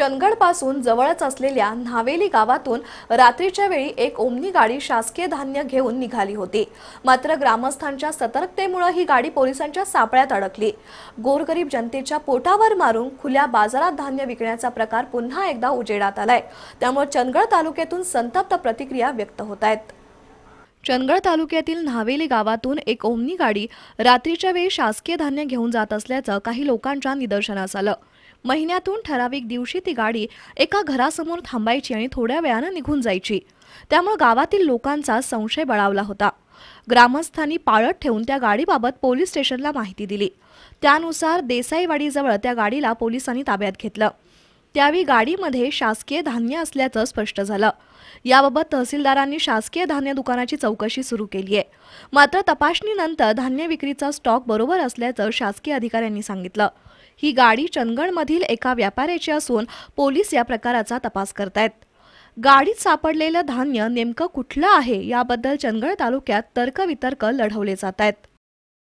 चंदगडपासून जवळच असलेल्या न्हावेली गावातून रात्रीच्या वेळी एक ओमनी गाडी शासकीय धान्य घेऊन निघाली होती मात्र ग्रामस्थांच्या सतर्कतेमुळे ही गाडी पोलिसांच्या सापळ्यात अडकली गोरगरीब जनतेच्या पोटावर मारून खुल्या बाजारात धान्य विकण्याचा प्रकार पुन्हा एकदा उजेडात आलाय त्यामुळे चंदगड तालुक्यातून संतप्त प्रतिक्रिया व्यक्त होत आहेत चंदगड तालुक्यातील न्हावेली गावातून एक ओमनी गाडी रात्रीच्या वेळी शासकीय धान्य घेऊन जात असल्याचं काही लोकांच्या निदर्शनास आलं महिन्यातून ठराविक दिवशी ती गाडी एका घरासमोर थांबायची आणि थोड्या वेळानं निघून जायची त्यामुळे गावातील लोकांचा संशय बळावला होता ग्रामस्थांनी पाळत ठेवून त्या गाडीबाबत पोलीस स्टेशनला माहिती दिली त्यानुसार देसाईवाडीजवळ त्या गाडीला पोलिसांनी ताब्यात घेतलं त्यावेळी गाडीमध्ये शासकीय धान्य असल्याचं स्पष्ट झालं याबाबत तहसीलदारांनी शासकीय धान्य दुकानाची चौकशी सुरू केली आहे मात्र तपासणीनंतर धान्य विक्रीचा स्टॉक बरोबर असल्याचं शासकीय अधिकाऱ्यांनी सांगितलं ही गाडी चंदगडमधील एका व्यापाऱ्याची असून पोलीस या प्रकाराचा तपास करतायत गाडीत सापडलेलं धान्य नेमकं कुठलं आहे याबद्दल चंदगड तालुक्यात तर्कवितर्क लढवले जात आहेत